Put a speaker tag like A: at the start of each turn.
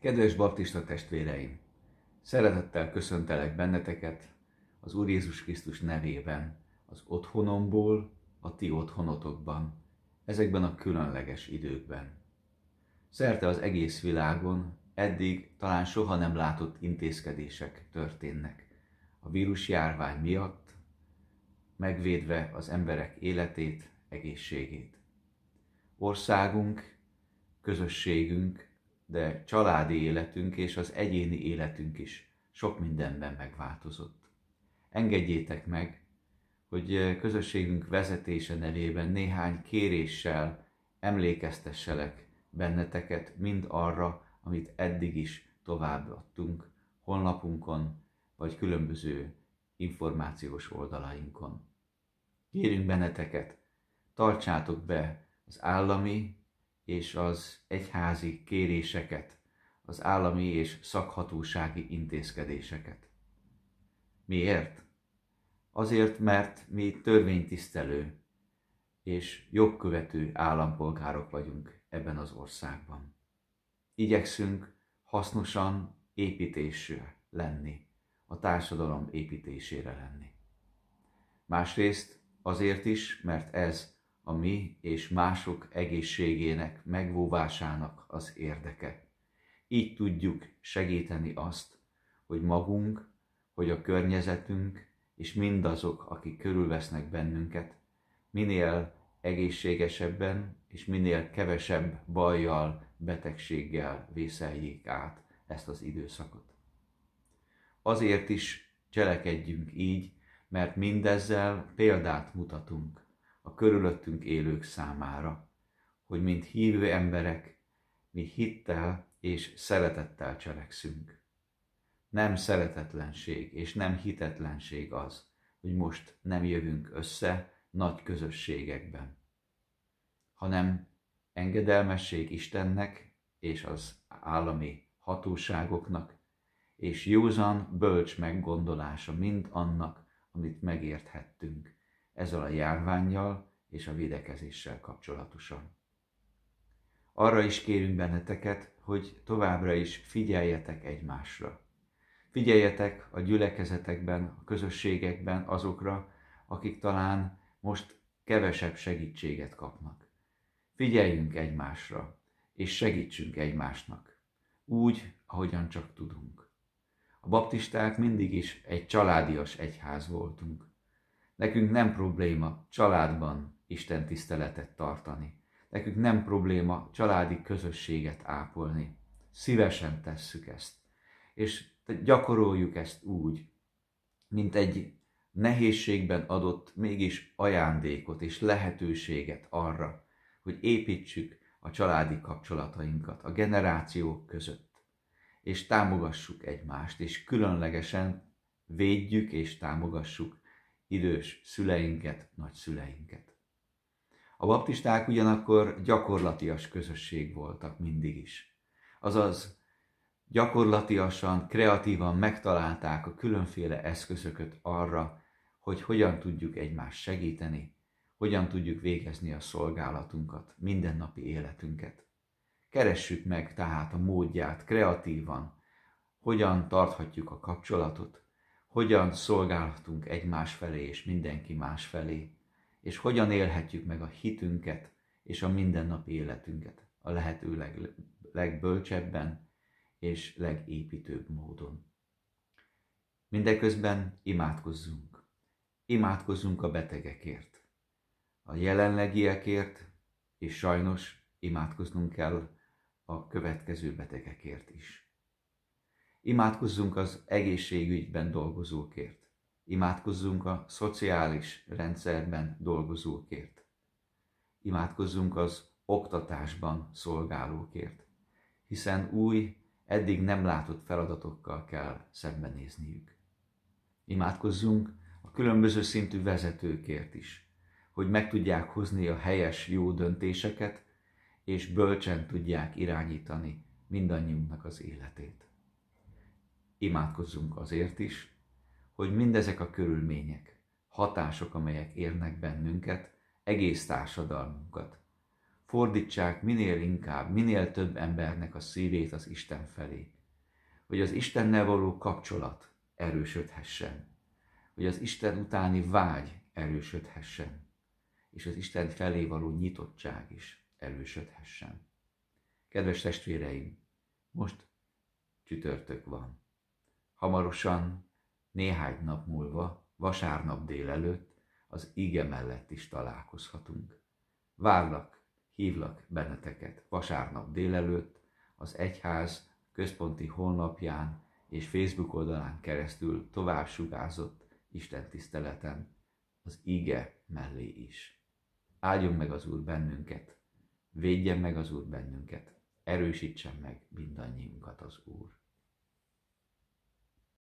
A: Kedves baptista testvéreim! Szeretettel köszöntelek benneteket az Úr Jézus Krisztus nevében, az otthonomból, a ti otthonotokban, ezekben a különleges időkben. Szerte az egész világon eddig talán soha nem látott intézkedések történnek. A vírus járvány miatt, megvédve az emberek életét, egészségét. Országunk, közösségünk, de családi életünk és az egyéni életünk is sok mindenben megváltozott. Engedjétek meg, hogy közösségünk vezetése nevében néhány kéréssel emlékeztesselek benneteket mind arra, amit eddig is továbbadtunk honlapunkon, vagy különböző információs oldalainkon. Kérünk benneteket, tartsátok be az állami és az egyházi kéréseket, az állami és szakhatósági intézkedéseket. Miért? Azért, mert mi törvénytisztelő és jogkövető állampolgárok vagyunk ebben az országban. Igyekszünk hasznosan építésű lenni, a társadalom építésére lenni. Másrészt azért is, mert ez a mi és mások egészségének megvóvásának az érdeke. Így tudjuk segíteni azt, hogy magunk, hogy a környezetünk és mindazok, akik körülvesznek bennünket, minél egészségesebben és minél kevesebb bajjal, betegséggel vészeljék át ezt az időszakot. Azért is cselekedjünk így, mert mindezzel példát mutatunk a körülöttünk élők számára, hogy mint hívő emberek, mi hittel és szeretettel cselekszünk. Nem szeretetlenség és nem hitetlenség az, hogy most nem jövünk össze nagy közösségekben, hanem engedelmesség Istennek és az állami hatóságoknak, és józan, bölcs meggondolása mind annak, amit megérthettünk ezzel a járványjal és a védekezéssel kapcsolatosan. Arra is kérünk benneteket, hogy továbbra is figyeljetek egymásra. Figyeljetek a gyülekezetekben, a közösségekben azokra, akik talán most kevesebb segítséget kapnak. Figyeljünk egymásra, és segítsünk egymásnak, úgy, ahogyan csak tudunk. A baptisták mindig is egy családias egyház voltunk. Nekünk nem probléma családban Isten tiszteletet tartani. Nekünk nem probléma családi közösséget ápolni. Szívesen tesszük ezt. És gyakoroljuk ezt úgy, mint egy nehézségben adott mégis ajándékot és lehetőséget arra, hogy építsük a családi kapcsolatainkat a generációk között, és támogassuk egymást, és különlegesen védjük és támogassuk idős szüleinket, nagyszüleinket. A baptisták ugyanakkor gyakorlatias közösség voltak mindig is. Azaz gyakorlatiasan, kreatívan megtalálták a különféle eszközöket arra, hogy hogyan tudjuk egymást segíteni, hogyan tudjuk végezni a szolgálatunkat, mindennapi életünket. Keressük meg tehát a módját kreatívan, hogyan tarthatjuk a kapcsolatot, hogyan szolgálhatunk egymás felé és mindenki más felé, és hogyan élhetjük meg a hitünket és a mindennapi életünket a lehető leg, legbölcsebben és legépítőbb módon. Mindeközben imádkozzunk. Imádkozzunk a betegekért, a jelenlegiekért, és sajnos imádkoznunk kell a következő betegekért is. Imádkozzunk az egészségügyben dolgozókért. Imádkozzunk a szociális rendszerben dolgozókért. Imádkozzunk az oktatásban szolgálókért, hiszen új, eddig nem látott feladatokkal kell szembenézniük. Imádkozzunk a különböző szintű vezetőkért is, hogy meg tudják hozni a helyes, jó döntéseket, és bölcsen tudják irányítani mindannyiunknak az életét imádkozzunk azért is, hogy mindezek a körülmények, hatások, amelyek érnek bennünket, egész társadalmunkat, fordítsák minél inkább, minél több embernek a szívét az Isten felé, hogy az Istennel való kapcsolat erősödhessen, hogy az Isten utáni vágy erősödhessen, és az Isten felé való nyitottság is erősödhessen. Kedves testvéreim, most csütörtök van. Hamarosan, néhány nap múlva, vasárnap délelőtt az ige mellett is találkozhatunk. Várlak, hívlak benneteket vasárnap délelőtt az egyház központi honlapján és Facebook oldalán keresztül tovább sugázott Isten tiszteleten, az ige mellé is. Áldjon meg az Úr bennünket, védjen meg az Úr bennünket, erősítsen meg mindannyiunkat az Úr.